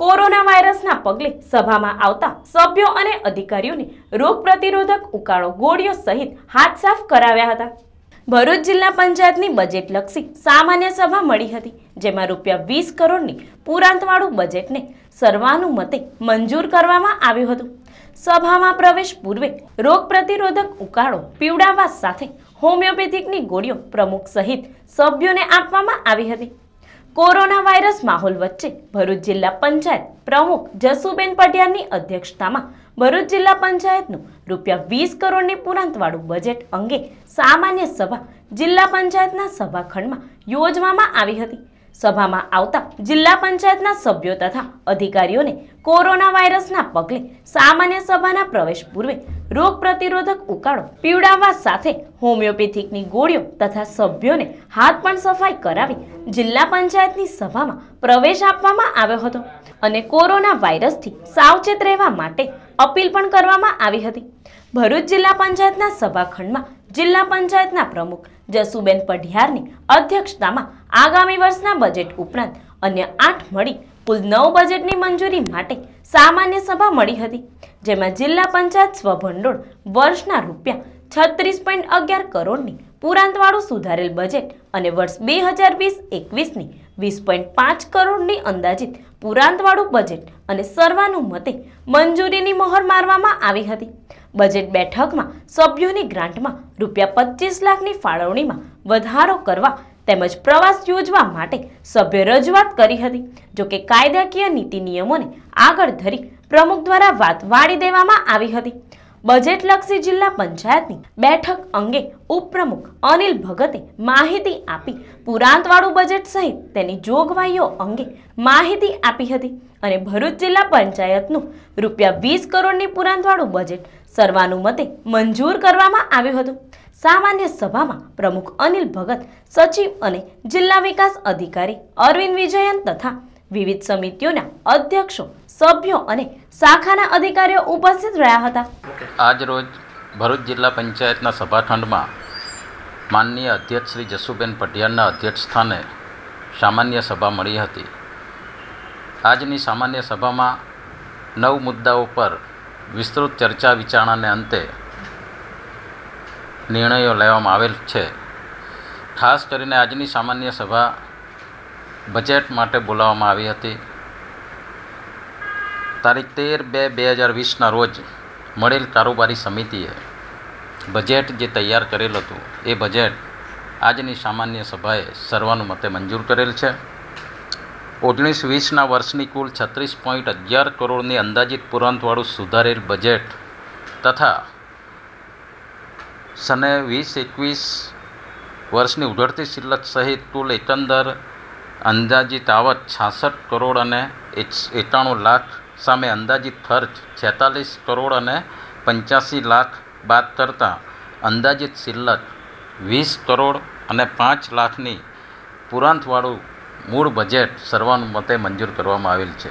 corona વાયરસના પગલે સભામાં આવતા સભ્યો અને અધિકારીઓને રોગ પ્રતિરોધક ઉકાળો ગોળીઓ સહિત હાથ સાફ કરાવ્યા હતા ભરૂચ જિલ્લા પંચાયતની બજેટલક્ષી સામાન્ય સભા મળી હતી જેમાં રૂપિયા વીસ કરોડની પુરાંતવાળું બજેટને સર્વાનુમતે મંજૂર કરવામાં આવ્યું હતું સભામાં પ્રવેશ પૂર્વે રોગ પ્રતિરોધક ઉકાળો પીવડાવવા સાથે હોમિયોપેથિકની ગોળીઓ પ્રમુખ સહિત સભ્યોને આપવામાં આવી હતી કોરોના વાયરસ માહોલ વચ્ચે ભરૂચ જિલ્લા પંચાયત પ્રમુખ જસુબેન પટિયાની અધ્યક્ષતામાં ભરૂચ જિલ્લા પંચાયતનું રૂપિયા વીસ કરોડની પુરાંતવાળું બજેટ અંગે સામાન્ય સભા જિલ્લા પંચાયતના સભાખંડમાં યોજવામાં આવી હતી સભામાં આવતા જિલ્લા પંચાયતના સભ્યો તથા અધિકારીઓને કોરોના વાયરસના પગલે સામાન્ય સભાના પ્રવેશ પૂર્વે રોગ પ્રતિરોધક ઉકાળો પીવડાવવા સાથે હોમિયોપેથિકની ગોળીઓ તથા સભ્યોને હાથ પણ સફાઈ કરાવી જિલ્લા પંચાયતની સભામાં પ્રવેશ આપવામાં આવ્યો હતો અને કોરોના વાયરસથી સાવચેત રહેવા માટે અપીલ પણ કરવામાં આવી હતી ભરૂચ જિલ્લા પંચાયતના સભાખંડમાં જિલ્લા પંચાયતના પ્રમુખ જસુબેન પઢિયારની અધ્યક્ષતામાં આગામી વર્ષના બજેટ ઉપરાંત અન્ય આઠ મળી કુલ નવ બજેટની મંજૂરી માટે સામાન્ય સભા મળી હતી જેમાં જિલ્લા પંચાયત સ્વભંડોળ વર્ષના રૂપિયા છત્રીસ પોઈન્ટ અગિયાર કરોડની પુરાંતવાળું સુધારેલ બજેટ અને વર્ષ બે હજાર વીસ એકવીસની વીસ પોઈન્ટ પાંચ કરોડની અંદાજિત પુરાંતવાળું બજેટ અને સર્વાનુમતે મંજૂરીની મહોર મારવામાં આવી હતી બજેટ બેઠકમાં સભ્યોની ગ્રાન્ટમાં રૂપિયા પચીસ લાખની ફાળવણીમાં વધારો કરવા તેમજ પ્રવાસ યોજવા માટે સભ્ય રજૂઆત કરી હતી જોકે કાયદાકીય નીતિ નિયમોને આગળ ધરી પ્રમુખ દ્વારા વાત વાળી દેવામાં આવી હતી બજેટલક્ષી જિલ્લા પંચાયતની બેઠક અંગે ઉપપ્રમુખ અનિલ ભગતે માહિતી આપી પુરાંતવાળું બજેટ સહિત તેની જોગવાઈઓ અંગે માહિતી આપી હતી અને ભરૂચ જિલ્લા પંચાયતનું રૂપિયા વીસ કરોડની પુરાંતવાળું બજેટ સર્વાનુમતે મંજૂર કરવામાં આવ્યું હતું સામાન્ય સભામાં પ્રમુખ અનિલ ભગત સચિવ અને જિલ્લા વિકાસ અધિકારી અરવિંદ વિજયન તથા વિવિધ સમિતિઓના અધ્યક્ષો સભ્યો અને શાખાના અધિકારીઓ ઉપસ્થિત રહ્યા હતા આજ રોજ ભરૂચ જિલ્લા પંચાયતના સભાખંડમાં માનનીય અધ્યક્ષ શ્રી જસુબેન પઢિયારના અધ્યક્ષ સ્થાને સામાન્ય સભા મળી હતી આજની સામાન્ય સભામાં નવ મુદ્દાઓ પર વિસ્તૃત ચર્ચા વિચારણાને અંતે નિર્ણયો લેવામાં આવેલ છે ખાસ કરીને આજની સામાન્ય સભા બજેટ માટે બોલાવવામાં આવી હતી તારીખ તેર બે બે હજાર વીસના રોજ મળેલ કારોબારી સમિતિએ બજેટ જે તૈયાર કરેલ હતું એ બજેટ આજની સામાન્ય સભાએ સર્વાનુમતે મંજૂર કરેલ છે ઓગણીસ વીસના વર્ષની કુલ છત્રીસ પોઈન્ટ અગિયાર કરોડની અંદાજિત પુરાંતવાળું સુધારેલ બજેટ તથા સને વીસ એકવીસ વર્ષની ઉઘડતી સિલક સહિત કુલ એકંદર અંદાજિત આવક છાસઠ કરોડ અને એકાણું લાખ સામે અંદાજિત ખર્ચ છેતાલીસ કરોડ અને પંચ્યાસી લાખ બાદ કરતાં અંદાજિત શિલ્લક વીસ કરોડ અને પાંચ લાખની પુરાંતવાળું મૂળ બજેટ સર્વાનુમતે મંજૂર કરવામાં આવેલ છે